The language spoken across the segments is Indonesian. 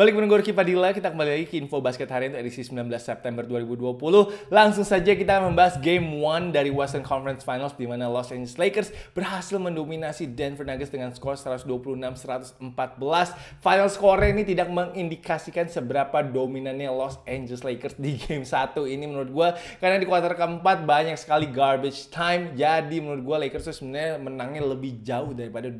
Balik menunggu Ruki Padilla, kita kembali lagi ke info basket hari ini untuk edisi 19 September 2020. Langsung saja kita membahas game 1 dari Western Conference Finals di mana Los Angeles Lakers berhasil mendominasi Denver Nuggets dengan skor 126-114. Final score ini tidak mengindikasikan seberapa dominannya Los Angeles Lakers di game 1 ini menurut gue. Karena di kuarter keempat banyak sekali garbage time. Jadi menurut gue Lakers itu sebenarnya menangnya lebih jauh daripada 12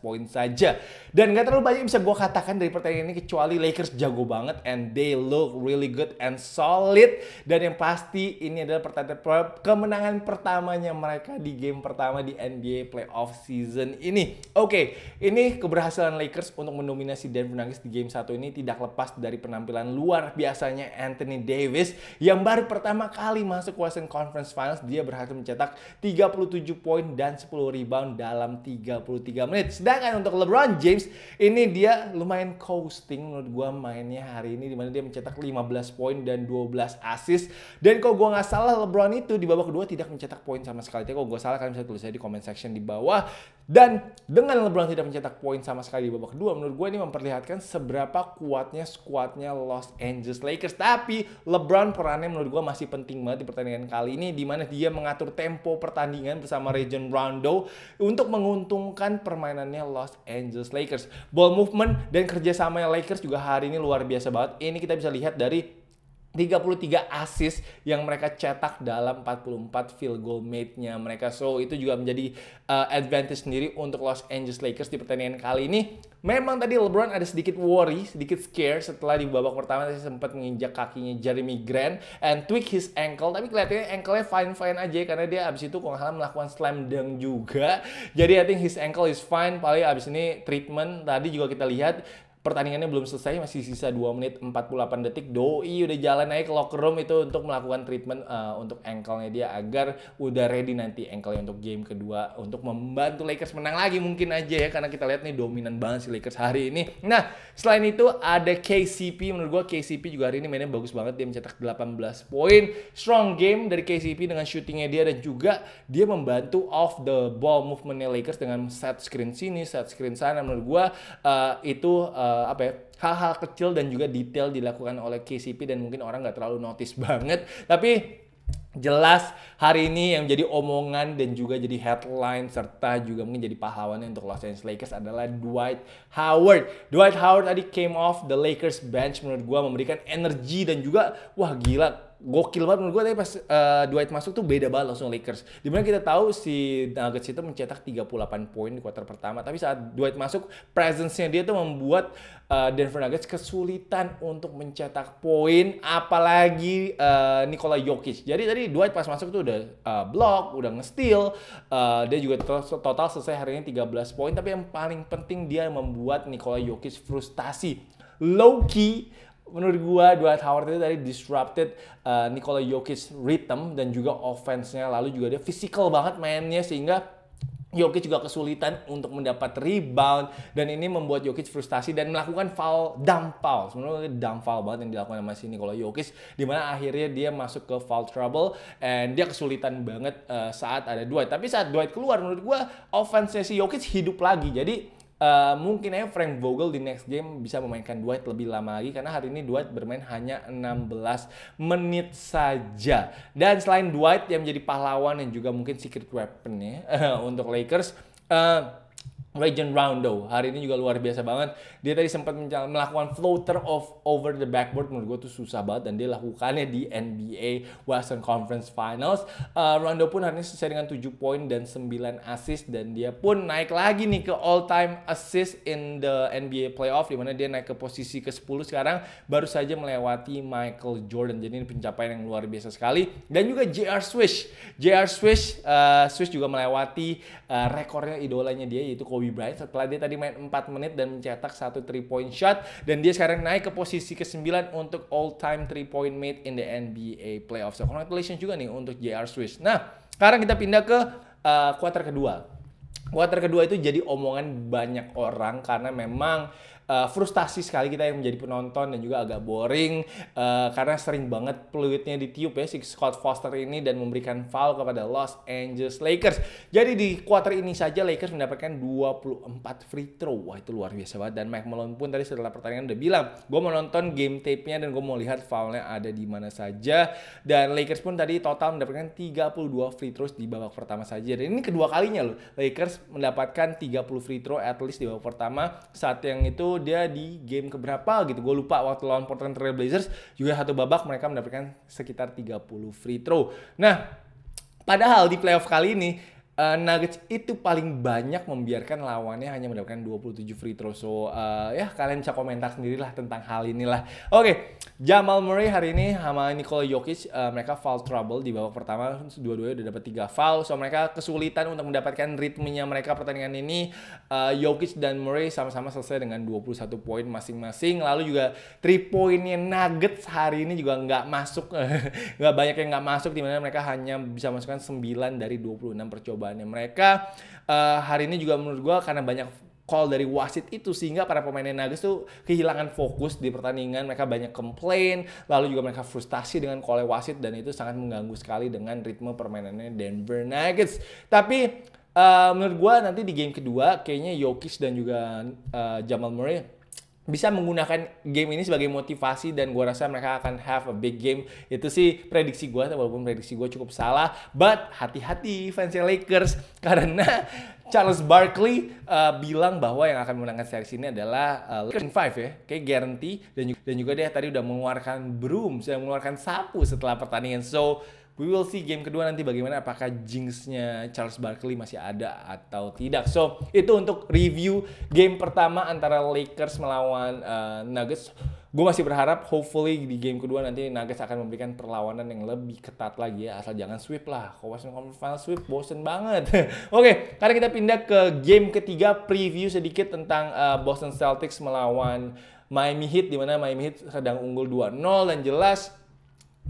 poin saja. Dan gak terlalu banyak bisa gue katakan dari pertandingan ini kecuali sekali Lakers jago banget and they look really good and solid dan yang pasti ini adalah pertandingan kemenangan pertamanya mereka di game pertama di NBA playoff season ini. Oke, okay, ini keberhasilan Lakers untuk mendominasi Denver Nuggets di game satu ini tidak lepas dari penampilan luar biasanya Anthony Davis yang baru pertama kali masuk Western Conference Finals dia berhasil mencetak 37 poin dan 10 rebound dalam 33 menit. Sedangkan untuk LeBron James ini dia lumayan coasting menurut gue mainnya hari ini dimana dia mencetak 15 poin dan 12 assist. Dan kalau gue nggak salah LeBron itu di babak kedua tidak mencetak poin sama sekali. Tapi kalau gue salah kalian bisa tulis aja di comment section di bawah. Dan dengan LeBron tidak mencetak poin sama sekali di babak kedua, menurut gue ini memperlihatkan seberapa kuatnya skuadnya Los Angeles Lakers. Tapi LeBron perannya menurut gue masih penting banget di pertandingan kali ini, dimana dia mengatur tempo pertandingan bersama Rajon Rondo untuk menguntungkan permainannya Los Angeles Lakers. Ball movement dan kerjasama Lakers Lakers juga hari ini luar biasa banget. Ini kita bisa lihat dari 33 assist yang mereka cetak dalam 44 field goal made-nya mereka. So, itu juga menjadi uh, advantage sendiri untuk Los Angeles Lakers di pertandingan kali ini. Memang tadi LeBron ada sedikit worry, sedikit scare setelah di babak pertama tadi sempat menginjak kakinya Jeremy Grant and tweak his ankle. Tapi kelihatannya ankle-nya fine-fine aja karena dia abis itu kok salah melakukan slam dunk juga. Jadi I think his ankle is fine. Paling abis ini treatment tadi juga kita lihat pertandingannya belum selesai masih sisa 2 menit 48 detik doi udah jalan naik ke locker room itu untuk melakukan treatment uh, untuk ankle-nya dia agar udah ready nanti ankle-nya untuk game kedua untuk membantu Lakers menang lagi mungkin aja ya karena kita lihat nih dominan banget si Lakers hari ini. Nah, selain itu ada KCP menurut gua KCP juga hari ini mainnya bagus banget dia mencetak 18 poin. Strong game dari KCP dengan shootingnya dia dan juga dia membantu off the ball movementnya Lakers dengan set screen sini, set screen sana menurut gua uh, itu uh, uh, apa ya hal-hal kecil dan juga detail dilakukan oleh KCP dan mungkin orang nggak terlalu notice banget tapi jelas hari ini yang jadi omongan dan juga jadi headline serta juga mungkin jadi pahlawannya untuk Los Angeles Lakers adalah Dwight Howard. Dwight Howard tadi came off the Lakers bench menurut gua memberikan energi dan juga wah gila gokil banget menurut gue tapi pas uh, Dwight masuk tuh beda banget langsung Lakers. Dimana kita tahu si Nuggets itu mencetak 38 poin di kuarter pertama, tapi saat Dwight masuk presence-nya dia tuh membuat uh, Denver Nuggets kesulitan untuk mencetak poin apalagi uh, Nikola Jokic. Jadi tadi Dwight pas masuk tuh udah uh, block, udah nge-steal, uh, dia juga total selesai hari ini 13 poin, tapi yang paling penting dia membuat Nikola Jokic frustasi. Low key menurut gua dua Howard itu tadi disrupted uh, Nikola Jokic rhythm dan juga offense-nya lalu juga dia physical banget mainnya sehingga Jokic juga kesulitan untuk mendapat rebound dan ini membuat Jokic frustasi dan melakukan foul dumb foul. Sebenarnya dumb foul banget yang dilakukan sama si Nikola Jokic di mana akhirnya dia masuk ke foul trouble and dia kesulitan banget uh, saat ada Dwight. Tapi saat Dwight keluar menurut gua offense-nya si Jokic hidup lagi. Jadi Uh, mungkin aja Frank Vogel di next game bisa memainkan Dwight lebih lama lagi karena hari ini Dwight bermain hanya 16 menit saja. Dan selain Dwight yang menjadi pahlawan dan juga mungkin secret weapon weaponnya uh, untuk Lakers, uh, Region Roundo Hari ini juga luar biasa banget. Dia tadi sempat melakukan floater off over the backboard. Menurut gue tuh susah banget. Dan dia lakukannya di NBA Western Conference Finals. Uh, Rondo pun hari ini selesai dengan 7 poin dan 9 assist. Dan dia pun naik lagi nih ke all time assist in the NBA playoff. di mana dia naik ke posisi ke 10 sekarang. Baru saja melewati Michael Jordan. Jadi ini pencapaian yang luar biasa sekali. Dan juga JR Swish. JR Swish, uh, Swish juga melewati uh, rekornya idolanya dia yaitu Kobe Kobe Bryant setelah dia tadi main 4 menit dan mencetak satu three point shot dan dia sekarang naik ke posisi ke-9 untuk all time three point made in the NBA playoffs. So congratulations juga nih untuk JR Swiss. Nah, sekarang kita pindah ke uh, quarter kedua Quarter kedua itu jadi omongan banyak orang karena memang uh, frustasi sekali kita yang menjadi penonton dan juga agak boring uh, karena sering banget peluitnya ditiup ya si Scott Foster ini dan memberikan foul kepada Los Angeles Lakers. Jadi di quarter ini saja Lakers mendapatkan 24 free throw. Wah itu luar biasa banget dan Mike Malone pun tadi setelah pertandingan udah bilang, gue mau nonton game tape-nya dan gue mau lihat foulnya ada di mana saja dan Lakers pun tadi total mendapatkan 32 free throws di babak pertama saja. Dan ini kedua kalinya loh Lakers mendapatkan 30 free throw at least di babak pertama. Saat yang itu dia di game keberapa gitu. Gue lupa waktu lawan Portland Trail Blazers juga satu babak mereka mendapatkan sekitar 30 free throw. Nah, padahal di playoff kali ini uh, Nuggets itu paling banyak membiarkan lawannya hanya mendapatkan 27 free throw. So, uh, ya kalian bisa komentar sendirilah tentang hal inilah. Oke, okay. Jamal Murray hari ini sama Nikola Jokic uh, mereka foul trouble di babak pertama dua-duanya udah dapat 3 foul. So, mereka kesulitan untuk mendapatkan ritmenya mereka pertandingan ini. Uh, Jokic dan Murray sama-sama selesai dengan 21 poin masing-masing. Lalu juga 3 poinnya Nuggets hari ini juga nggak masuk. nggak banyak yang nggak masuk dimana mereka hanya bisa masukkan 9 dari 26 percobaan jawabannya mereka uh, hari ini juga menurut gue karena banyak call dari wasit itu sehingga para pemain Nuggets tuh kehilangan fokus di pertandingan mereka banyak komplain lalu juga mereka frustasi dengan call wasit dan itu sangat mengganggu sekali dengan ritme permainannya Denver Nuggets tapi uh, menurut gue nanti di game kedua kayaknya Jokic dan juga uh, Jamal Murray bisa menggunakan game ini sebagai motivasi dan gue rasa mereka akan have a big game itu sih prediksi gue walaupun prediksi gue cukup salah but hati-hati fans Lakers karena Charles Barkley uh, bilang bahwa yang akan menangkan series ini adalah uh, Lakers in five ya, kayak guarantee dan juga, dan juga dia tadi udah mengeluarkan broom, sudah mengeluarkan sapu setelah pertandingan. So we will see game kedua nanti bagaimana apakah jinxnya Charles Barkley masih ada atau tidak. So itu untuk review game pertama antara Lakers melawan uh, Nuggets. Gue masih berharap hopefully di game kedua nanti Nuggets akan memberikan perlawanan yang lebih ketat lagi ya. Asal jangan sweep lah. Kalau Western Conference Final sweep bosen banget. Oke, okay, sekarang kita pindah ke game ketiga preview sedikit tentang uh, Boston Celtics melawan Miami Heat Dimana Miami Heat sedang unggul 2-0 dan jelas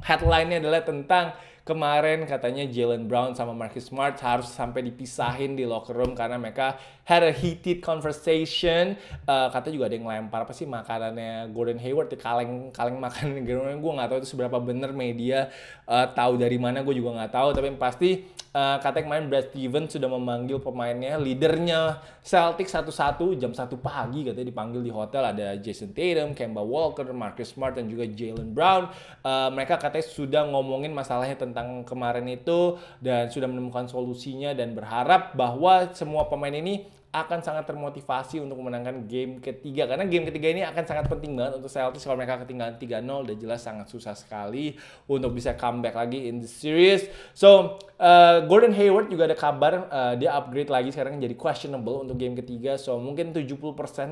headline-nya adalah tentang kemarin katanya Jalen Brown sama Marcus Smart harus sampai dipisahin di locker room karena mereka had a heated conversation. Uh, katanya juga ada yang lempar apa sih makanannya Gordon Hayward di kaleng kaleng makanan Gordon. Gue nggak tahu itu seberapa bener media uh, tahu dari mana gue juga nggak tahu. Tapi yang pasti uh, eh, Katek main Brad Stevens sudah memanggil pemainnya, leadernya Celtic satu-satu jam satu pagi katanya dipanggil di hotel ada Jason Tatum, Kemba Walker, Marcus Smart dan juga Jalen Brown. Uh, mereka katanya sudah ngomongin masalahnya tentang kemarin itu dan sudah menemukan solusinya dan berharap bahwa semua pemain ini akan sangat termotivasi untuk memenangkan game ketiga karena game ketiga ini akan sangat penting banget untuk Celtics kalau mereka ketinggalan 3-0 udah jelas sangat susah sekali untuk bisa comeback lagi in the series. So, uh, Gordon Hayward juga ada kabar uh, dia upgrade lagi sekarang jadi questionable untuk game ketiga. So, mungkin 70%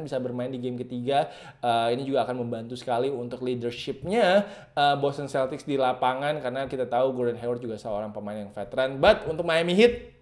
bisa bermain di game ketiga. Uh, ini juga akan membantu sekali untuk leadershipnya uh, Boston Celtics di lapangan karena kita tahu Gordon Hayward juga seorang pemain yang veteran. But untuk Miami Heat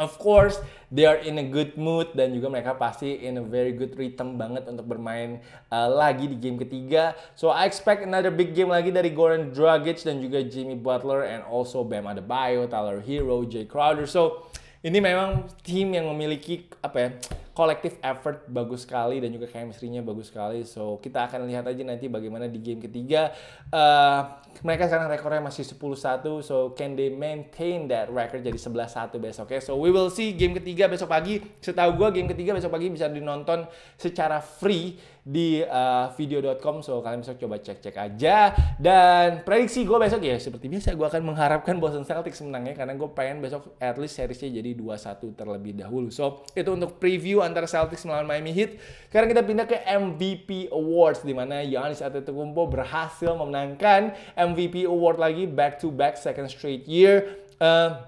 Of course, they are in a good mood dan juga mereka pasti in a very good rhythm banget untuk bermain uh, lagi di game ketiga. So I expect another big game lagi dari Goran Dragic dan juga Jimmy Butler and also Bam Adebayo, Tyler Hero, Jay Crowder. So ini memang tim yang memiliki apa ya? collective effort bagus sekali dan juga chemistry-nya bagus sekali. So kita akan lihat aja nanti bagaimana di game ketiga. Uh, mereka sekarang rekornya masih 10-1. So can they maintain that record jadi 11-1 besok ya. So we will see game ketiga besok pagi. Setahu gue game ketiga besok pagi bisa dinonton secara free di uh, eh, video.com. So kalian bisa coba cek-cek aja. Dan prediksi gue besok ya seperti biasa gue akan mengharapkan Boston Celtics menangnya karena gue pengen besok at least series-nya jadi 2-1 terlebih dahulu. So itu untuk preview antara Celtics melawan Miami Heat. Sekarang kita pindah ke MVP Awards di mana Giannis Antetokounmpo berhasil memenangkan MVP Award lagi back to back second straight year. Uh,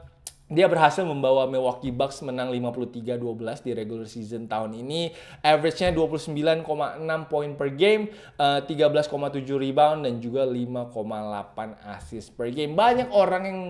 dia berhasil membawa Milwaukee Bucks menang 53-12 di regular season tahun ini. Average-nya 29,6 poin per game, 13,7 eh, rebound, dan juga 5,8 assist per game. Banyak orang yang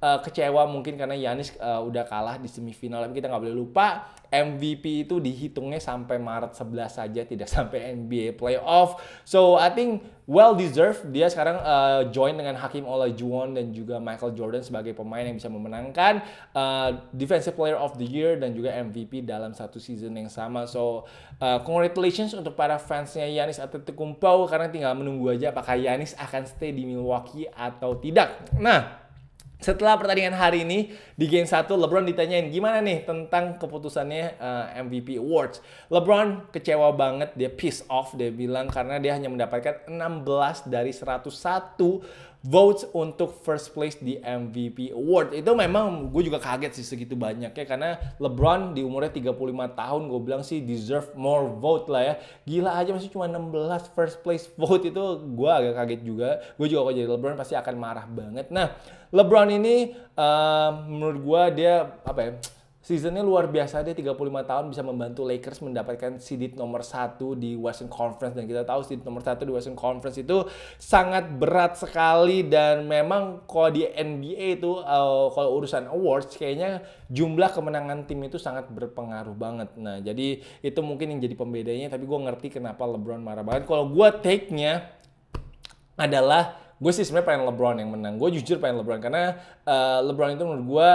eh, kecewa mungkin karena Yanis udah kalah di semifinal. Tapi kita nggak boleh lupa, MVP itu dihitungnya sampai Maret 11 saja tidak sampai NBA playoff. So I think well deserved dia sekarang uh, join dengan Hakim Olajuwon dan juga Michael Jordan sebagai pemain yang bisa memenangkan uh, Defensive Player of the Year dan juga MVP dalam satu season yang sama. So uh, congratulations untuk para fansnya Yanis atau Antetokounmpo karena tinggal menunggu aja apakah Yanis akan stay di Milwaukee atau tidak. Nah, setelah pertandingan hari ini di game 1 LeBron ditanyain gimana nih tentang keputusannya uh, eh, MVP Awards. LeBron kecewa banget, dia piss off, dia bilang karena dia hanya mendapatkan 16 dari 101 votes untuk first place di MVP award. Itu memang gue juga kaget sih segitu banyak ya karena LeBron di umurnya 35 tahun gue bilang sih deserve more vote lah ya. Gila aja masih cuma 16 first place vote itu gue agak kaget juga. Gue juga kalau jadi LeBron pasti akan marah banget. Nah, LeBron ini uh, menurut gue dia apa ya? Seasonnya luar biasa dia 35 tahun bisa membantu Lakers mendapatkan seeded nomor satu di Western Conference dan kita tahu seeded nomor satu di Western Conference itu sangat berat sekali dan memang kalau di NBA itu uh, kalau urusan awards kayaknya jumlah kemenangan tim itu sangat berpengaruh banget. Nah jadi itu mungkin yang jadi pembedanya tapi gue ngerti kenapa LeBron marah banget. Kalau gue take-nya adalah gue sih sebenarnya pengen LeBron yang menang. Gue jujur pengen LeBron karena uh, LeBron itu menurut gue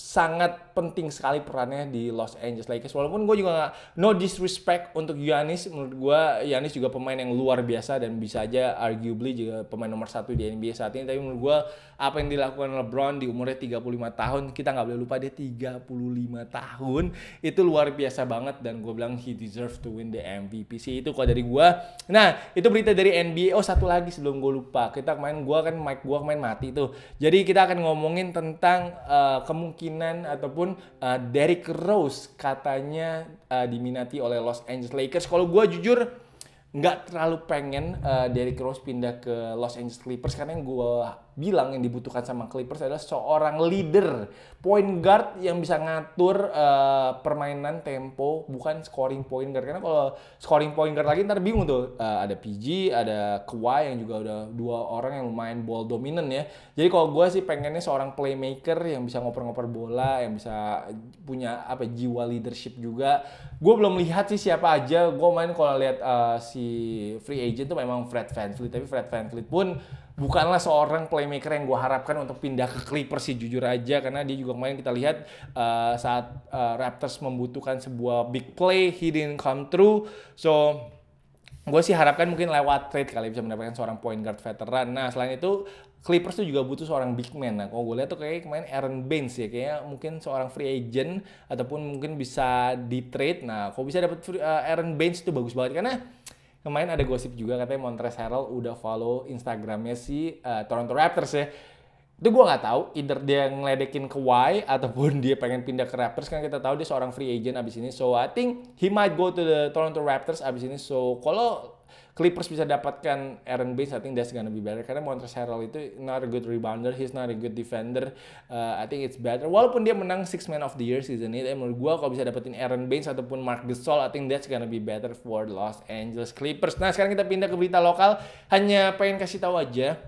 sangat penting sekali perannya di Los Angeles Lakers. Walaupun gue juga gak, no disrespect untuk Giannis, menurut gue Giannis juga pemain yang luar biasa dan bisa aja arguably juga pemain nomor satu di NBA saat ini. Tapi menurut gue apa yang dilakukan LeBron di umurnya 35 tahun, kita nggak boleh lupa dia 35 tahun, itu luar biasa banget dan gue bilang he deserve to win the MVP sih. Itu kalau dari gue. Nah, itu berita dari NBA. Oh, satu lagi sebelum gue lupa. Kita kemarin gue kan mic gue main mati tuh. Jadi kita akan ngomongin tentang uh, kemungkinan ataupun Derek uh, Derrick Rose katanya uh, diminati oleh Los Angeles Lakers. Kalau gue jujur nggak terlalu pengen uh, Derrick Rose pindah ke Los Angeles Clippers karena gue bilang yang dibutuhkan sama Clippers adalah seorang leader, point guard yang bisa ngatur uh, permainan tempo, bukan scoring point guard. Karena kalau scoring point guard lagi ntar bingung tuh. Uh, ada PG, ada Kawhi yang juga udah dua orang yang main ball dominant ya. Jadi kalau gue sih pengennya seorang playmaker yang bisa ngoper-ngoper bola, yang bisa punya apa jiwa leadership juga. Gue belum lihat sih siapa aja. Gue main kalau lihat uh, si free agent tuh memang Fred VanVleet, tapi Fred VanVleet pun bukanlah seorang playmaker yang gue harapkan untuk pindah ke Clippers sih jujur aja karena dia juga kemarin kita lihat uh, saat uh, Raptors membutuhkan sebuah big play he didn't come through so gue sih harapkan mungkin lewat trade kali bisa mendapatkan seorang point guard veteran nah selain itu Clippers tuh juga butuh seorang big man. Nah, kalau gue lihat tuh kayak kemarin Aaron Baines ya, kayaknya mungkin seorang free agent ataupun mungkin bisa di trade. Nah, kalau bisa dapat uh, eh, Aaron Baines itu bagus banget karena kemarin ada gosip juga katanya Montrezl Harrell udah follow Instagramnya si uh, Toronto Raptors ya itu gue nggak tahu either dia ngeledekin ke Y ataupun dia pengen pindah ke Raptors kan kita tahu dia seorang free agent abis ini so I think he might go to the Toronto Raptors abis ini so kalau Clippers bisa dapatkan Aaron Baines, I think that's gonna be better. Karena Montrezl Harrell itu not a good rebounder, he's not a good defender. Uh, I think it's better. Walaupun dia menang Six Man of the Year season ini, menurut gue kalau bisa dapetin Aaron Baines ataupun Mark Gasol, I think that's gonna be better for Los Angeles Clippers. Nah sekarang kita pindah ke berita lokal. Hanya pengen kasih tahu aja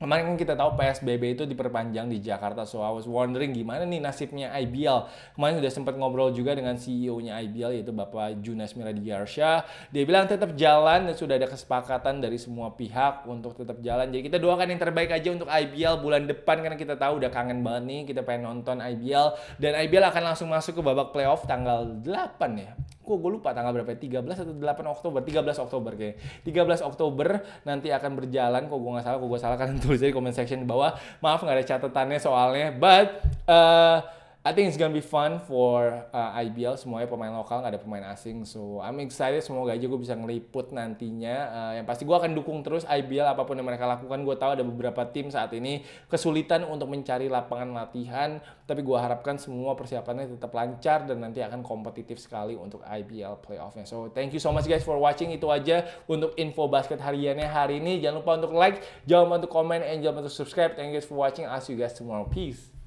Kemarin kan kita tahu PSBB itu diperpanjang di Jakarta, so I was wondering gimana nih nasibnya IBL. Kemarin sudah sempat ngobrol juga dengan CEO-nya IBL yaitu Bapak Junas Miradiarsyah. Dia bilang tetap jalan dan sudah ada kesepakatan dari semua pihak untuk tetap jalan. Jadi kita doakan yang terbaik aja untuk IBL bulan depan karena kita tahu udah kangen banget nih kita pengen nonton IBL dan IBL akan langsung masuk ke babak playoff tanggal 8 ya kok gue lupa tanggal berapa ya 13 atau 8 Oktober 13 Oktober kayaknya 13 Oktober nanti akan berjalan kok gue nggak salah kok gue salah kan tulis di comment section di bawah maaf nggak ada catatannya soalnya but uh, I think it's gonna be fun for uh, IBL semuanya pemain lokal nggak ada pemain asing so I'm excited semoga aja gue bisa ngeliput nantinya uh, yang pasti gue akan dukung terus IBL apapun yang mereka lakukan gue tahu ada beberapa tim saat ini kesulitan untuk mencari lapangan latihan tapi gue harapkan semua persiapannya tetap lancar dan nanti akan kompetitif sekali untuk IBL playoffnya so thank you so much guys for watching itu aja untuk info basket hariannya hari ini jangan lupa untuk like jangan lupa untuk comment and jangan lupa untuk subscribe thank you guys for watching I'll see you guys tomorrow peace